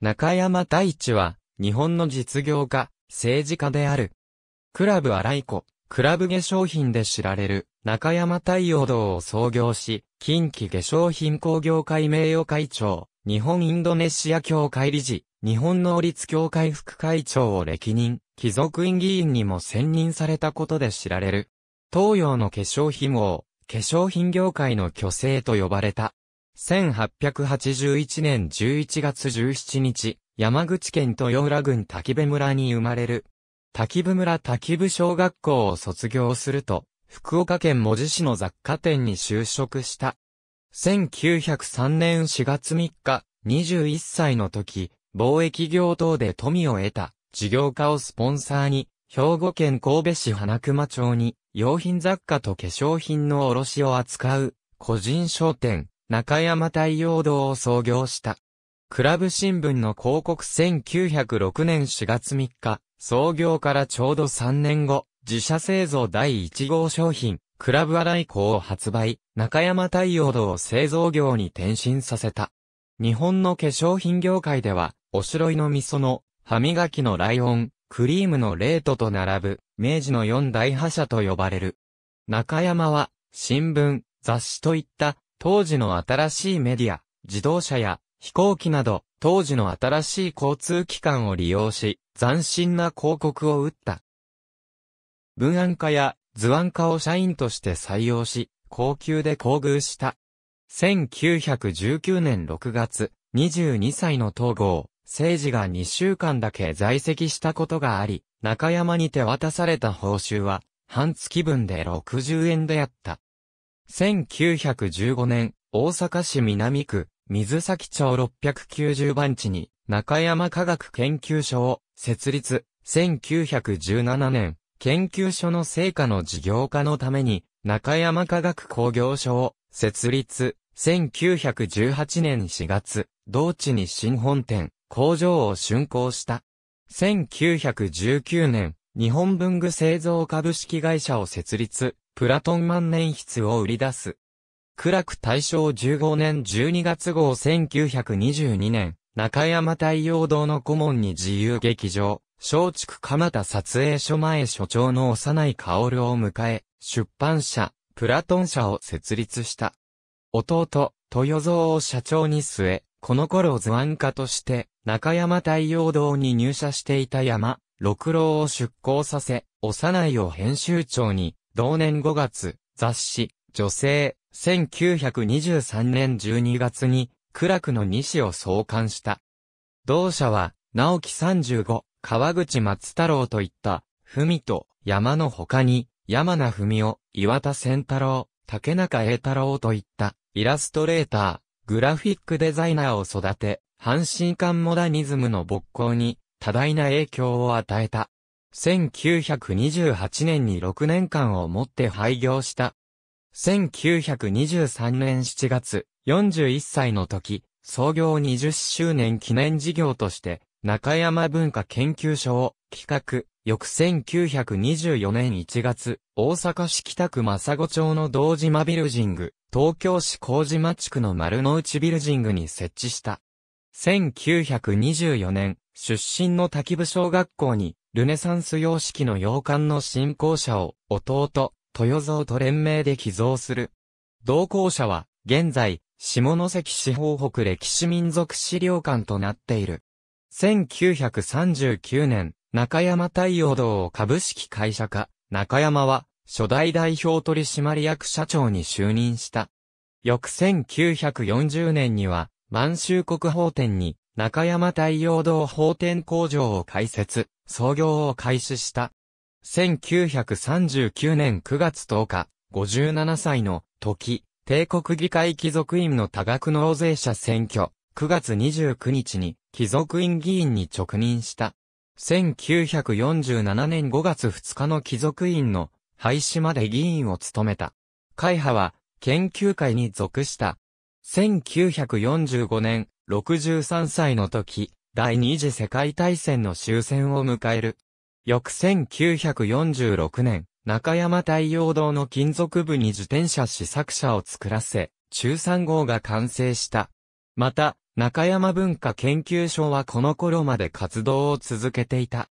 中山大地は、日本の実業家、政治家である。クラブ荒い子、クラブ化粧品で知られる、中山太陽堂を創業し、近畿化粧品工業会名誉会長、日本インドネシア協会理事、日本能率協会副会長を歴任、貴族院議員にも選任されたことで知られる。東洋の化粧品王、化粧品業界の巨星と呼ばれた。1881年11月17日、山口県豊浦郡滝部村に生まれる。滝部村滝部小学校を卒業すると、福岡県文字市の雑貨店に就職した。1903年4月3日、21歳の時、貿易業等で富を得た、事業家をスポンサーに、兵庫県神戸市花熊町に、用品雑貨と化粧品の卸を扱う、個人商店、中山太陽堂を創業した。クラブ新聞の広告1906年4月3日、創業からちょうど3年後、自社製造第1号商品、クラブアライコを発売、中山太陽堂を製造業に転身させた。日本の化粧品業界では、おしろいの味噌の、歯磨きのライオン、クリームのレートと並ぶ、明治の四大覇者と呼ばれる。中山は、新聞、雑誌といった当時の新しいメディア、自動車や飛行機など、当時の新しい交通機関を利用し、斬新な広告を打った。文案家や図案家を社員として採用し、高級で厚遇した。1919年6月、22歳の東郷、政治が2週間だけ在籍したことがあり、中山に手渡された報酬は、半月分で60円であった。1915年、大阪市南区、水崎町690番地に、中山科学研究所を設立。1917年、研究所の成果の事業化のために、中山科学工業所を設立。1918年4月、同地に新本店、工場を竣工した。1919年、日本文具製造株式会社を設立。プラトン万年筆を売り出す。苦楽大正15年12月号1922年、中山太陽堂の顧問に自由劇場、松竹蒲田撮影所前所長の幼い薫を迎え、出版社、プラトン社を設立した。弟、豊蔵を社長に据え、この頃図案家として、中山太陽堂に入社していた山、六郎を出向させ、幼いを編集長に、同年5月、雑誌、女性、1923年12月に、苦楽の西を創刊した。同社は、直樹35、川口松太郎といった、文と山の他に、山名文を、岩田千太郎、竹中栄太郎といった、イラストレーター、グラフィックデザイナーを育て、阪神間モダニズムの勃興に、多大な影響を与えた。1928年に6年間をもって廃業した。1923年7月、41歳の時、創業20周年記念事業として、中山文化研究所を企画、翌1924年1月、大阪市北区正子町の堂島ビルジング、東京市麹島地区の丸の内ビルジングに設置した。1924年、出身の滝部小学校にルネサンス様式の洋館の信仰者を弟、豊造と連名で寄贈する。同行者は、現在、下関市方北歴史民族資料館となっている。1939年、中山太陽堂を株式会社化、中山は、初代代表取締役社長に就任した。翌1940年には、満州国宝店に、中山太陽堂法店工場を開設。創業を開始した。1939年9月10日、57歳の時、帝国議会貴族院の多額納税者選挙、9月29日に貴族院議員に直任した。1947年5月2日の貴族院の廃止まで議員を務めた。会派は研究会に属した。1945年63歳の時、第二次世界大戦の終戦を迎える。翌1946年、中山太陽堂の金属部に自転車試作車を作らせ、中3号が完成した。また、中山文化研究所はこの頃まで活動を続けていた。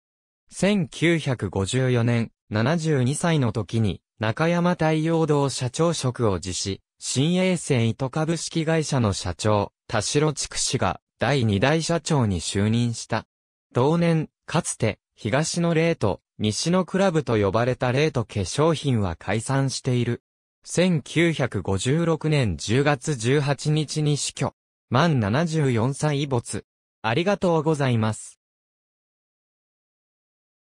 1954年、72歳の時に、中山太陽堂社長職を辞し、新衛星糸株式会社の社長、田代地区氏が、第二代社長に就任した。同年、かつて、東のレート、西のクラブと呼ばれたレート化粧品は解散している。1956年10月18日に死去。満74歳没。ありがとうございます。